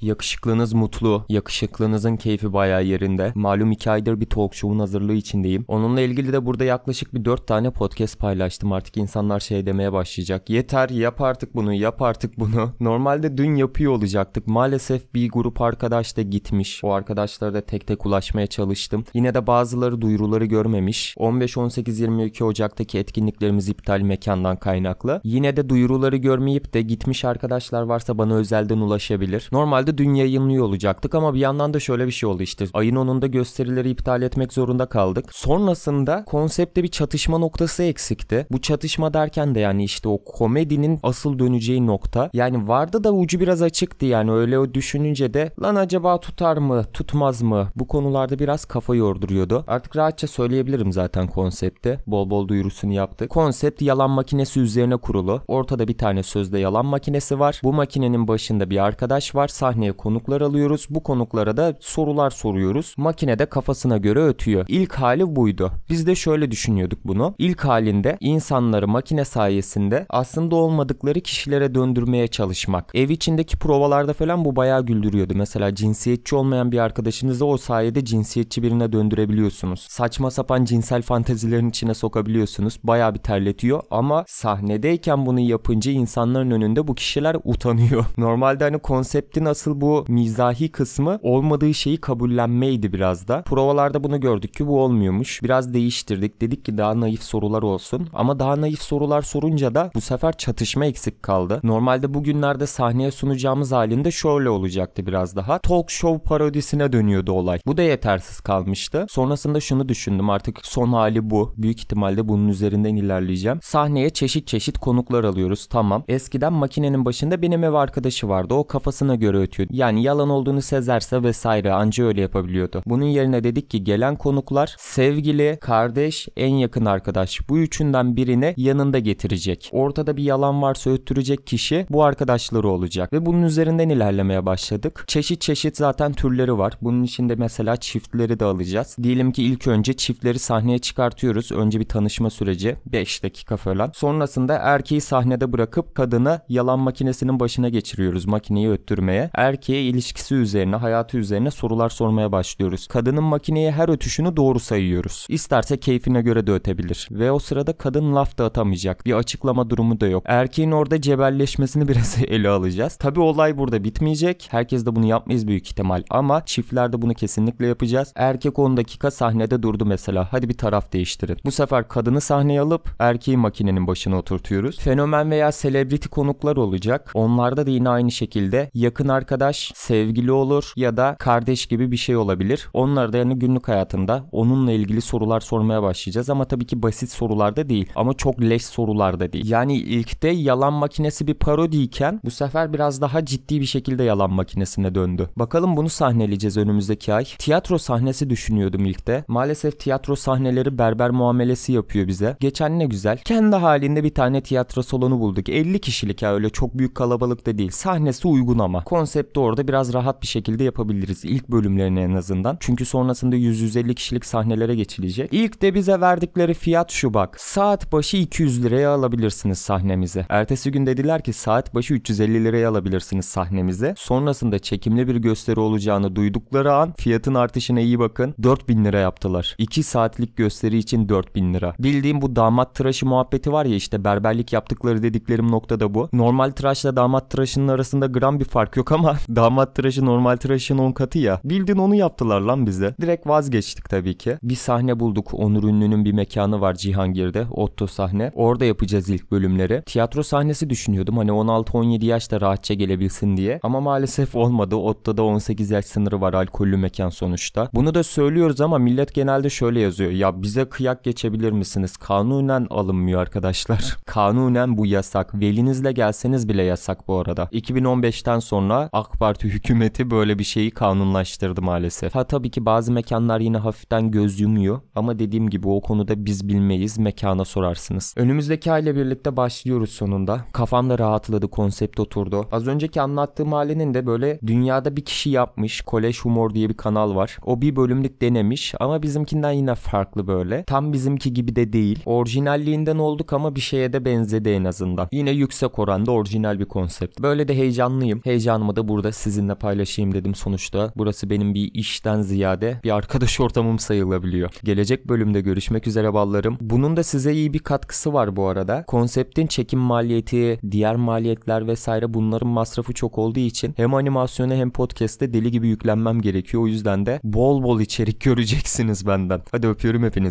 Yakışıklınız mutlu. Yakışıklınızın keyfi bayağı yerinde. Malum iki aydır bir talk show'un hazırlığı içindeyim. Onunla ilgili de burada yaklaşık bir dört tane podcast paylaştım. Artık insanlar şey demeye başlayacak. Yeter yap artık bunu yap artık bunu. Normalde dün yapıyor olacaktık. Maalesef bir grup arkadaş da gitmiş. O arkadaşlara da tek tek ulaşmaya çalıştım. Yine de bazıları duyuruları görmemiş. 15-18-22 Ocak'taki etkinliklerimiz iptal mekandan kaynaklı. Yine de duyuruları görmeyip de gitmiş arkadaşlar varsa bana özelden ulaşabilir. Normalde günlerde dün yayınlıyor olacaktık ama bir yandan da şöyle bir şey oldu işte. Ayın 10'unda gösterileri iptal etmek zorunda kaldık. Sonrasında konsepte bir çatışma noktası eksikti. Bu çatışma derken de yani işte o komedinin asıl döneceği nokta. Yani vardı da ucu biraz açıktı yani öyle o düşününce de lan acaba tutar mı tutmaz mı bu konularda biraz kafa yorduruyordu. Artık rahatça söyleyebilirim zaten konsepte. Bol bol duyurusunu yaptı. Konsept yalan makinesi üzerine kurulu. Ortada bir tane sözde yalan makinesi var. Bu makinenin başında bir arkadaş var. Sahne sahneye konuklar alıyoruz. Bu konuklara da sorular soruyoruz. Makine de kafasına göre ötüyor. İlk hali buydu. Biz de şöyle düşünüyorduk bunu. İlk halinde insanları makine sayesinde aslında olmadıkları kişilere döndürmeye çalışmak. Ev içindeki provalarda falan bu bayağı güldürüyordu. Mesela cinsiyetçi olmayan bir arkadaşınızı o sayede cinsiyetçi birine döndürebiliyorsunuz. Saçma sapan cinsel fantezilerin içine sokabiliyorsunuz. Bayağı bir terletiyor ama sahnedeyken bunu yapınca insanların önünde bu kişiler utanıyor. Normalde hani konseptin asıl asıl bu mizahi kısmı olmadığı şeyi kabullenmeydi biraz da. Provalarda bunu gördük ki bu olmuyormuş. Biraz değiştirdik. Dedik ki daha naif sorular olsun. Ama daha naif sorular sorunca da bu sefer çatışma eksik kaldı. Normalde bugünlerde sahneye sunacağımız halinde şöyle olacaktı biraz daha. Talk show parodisine dönüyordu olay. Bu da yetersiz kalmıştı. Sonrasında şunu düşündüm artık son hali bu. Büyük ihtimalle bunun üzerinden ilerleyeceğim. Sahneye çeşit çeşit konuklar alıyoruz tamam. Eskiden makinenin başında benim ev arkadaşı vardı. O kafasına göre ötüyor gerekiyor. Yani yalan olduğunu sezerse vesaire anca öyle yapabiliyordu. Bunun yerine dedik ki gelen konuklar sevgili, kardeş, en yakın arkadaş. Bu üçünden birini yanında getirecek. Ortada bir yalan varsa öttürecek kişi bu arkadaşları olacak. Ve bunun üzerinden ilerlemeye başladık. Çeşit çeşit zaten türleri var. Bunun içinde mesela çiftleri de alacağız. Diyelim ki ilk önce çiftleri sahneye çıkartıyoruz. Önce bir tanışma süreci 5 dakika falan. Sonrasında erkeği sahnede bırakıp kadını yalan makinesinin başına geçiriyoruz makineyi öttürmeye. Er erkeğe ilişkisi üzerine, hayatı üzerine sorular sormaya başlıyoruz. Kadının makineye her ötüşünü doğru sayıyoruz. İsterse keyfine göre de ötebilir. Ve o sırada kadın laf da atamayacak. Bir açıklama durumu da yok. Erkeğin orada cebelleşmesini biraz ele alacağız. Tabi olay burada bitmeyecek. Herkes de bunu yapmayız büyük ihtimal ama çiftlerde bunu kesinlikle yapacağız. Erkek 10 dakika sahnede durdu mesela. Hadi bir taraf değiştirin. Bu sefer kadını sahneye alıp erkeği makinenin başına oturtuyoruz. Fenomen veya selebriti konuklar olacak. Onlarda da yine aynı şekilde yakın arkadaşlar arkadaş, sevgili olur ya da kardeş gibi bir şey olabilir. Onlar da yani günlük hayatında onunla ilgili sorular sormaya başlayacağız ama tabii ki basit sorularda değil ama çok leş sorularda değil. Yani ilkte yalan makinesi bir parodiyken bu sefer biraz daha ciddi bir şekilde yalan makinesine döndü. Bakalım bunu sahneleyeceğiz önümüzdeki ay. Tiyatro sahnesi düşünüyordum ilkte. Maalesef tiyatro sahneleri berber muamelesi yapıyor bize. Geçen ne güzel. Kendi halinde bir tane tiyatro salonu bulduk. 50 kişilik ya öyle çok büyük kalabalık da değil. Sahnesi uygun ama. konser konsepti orada biraz rahat bir şekilde yapabiliriz. ilk bölümlerine en azından. Çünkü sonrasında 150 kişilik sahnelere geçilecek. İlk de bize verdikleri fiyat şu bak. Saat başı 200 liraya alabilirsiniz sahnemizi. Ertesi gün dediler ki saat başı 350 liraya alabilirsiniz sahnemizi. Sonrasında çekimli bir gösteri olacağını duydukları an fiyatın artışına iyi bakın. 4000 lira yaptılar. 2 saatlik gösteri için 4000 lira. Bildiğim bu damat tıraşı muhabbeti var ya işte berberlik yaptıkları dediklerim noktada bu. Normal tıraşla damat tıraşının arasında gram bir fark yok ama ama damat tıraşı normal tıraşın 10 katı ya. Bildin onu yaptılar lan bize. Direkt vazgeçtik tabii ki. Bir sahne bulduk. Onur Ünlü'nün bir mekanı var Cihangir'de. Otto sahne. Orada yapacağız ilk bölümleri. Tiyatro sahnesi düşünüyordum. Hani 16-17 yaşta rahatça gelebilsin diye. Ama maalesef olmadı. Otto'da 18 yaş sınırı var alkollü mekan sonuçta. Bunu da söylüyoruz ama millet genelde şöyle yazıyor. Ya bize kıyak geçebilir misiniz? Kanunen alınmıyor arkadaşlar. Kanunen bu yasak. Velinizle gelseniz bile yasak bu arada. 2015'ten sonra AK Parti hükümeti böyle bir şeyi kanunlaştırdı maalesef. Ha tabii ki bazı mekanlar yine hafiften göz yumuyor ama dediğim gibi o konuda biz bilmeyiz mekana sorarsınız. Önümüzdeki aile birlikte başlıyoruz sonunda. Kafam da rahatladı konsept oturdu. Az önceki anlattığım halinin de böyle dünyada bir kişi yapmış Kolej Humor diye bir kanal var. O bir bölümlük denemiş ama bizimkinden yine farklı böyle. Tam bizimki gibi de değil. Orijinalliğinden olduk ama bir şeye de benzedi en azından. Yine yüksek oranda orijinal bir konsept. Böyle de heyecanlıyım. Heyecanımı da bu burada sizinle paylaşayım dedim sonuçta. Burası benim bir işten ziyade bir arkadaş ortamım sayılabiliyor. Gelecek bölümde görüşmek üzere ballarım. Bunun da size iyi bir katkısı var bu arada. Konseptin çekim maliyeti, diğer maliyetler vesaire bunların masrafı çok olduğu için hem animasyona hem podcast'te deli gibi yüklenmem gerekiyor. O yüzden de bol bol içerik göreceksiniz benden. Hadi öpüyorum hepinize.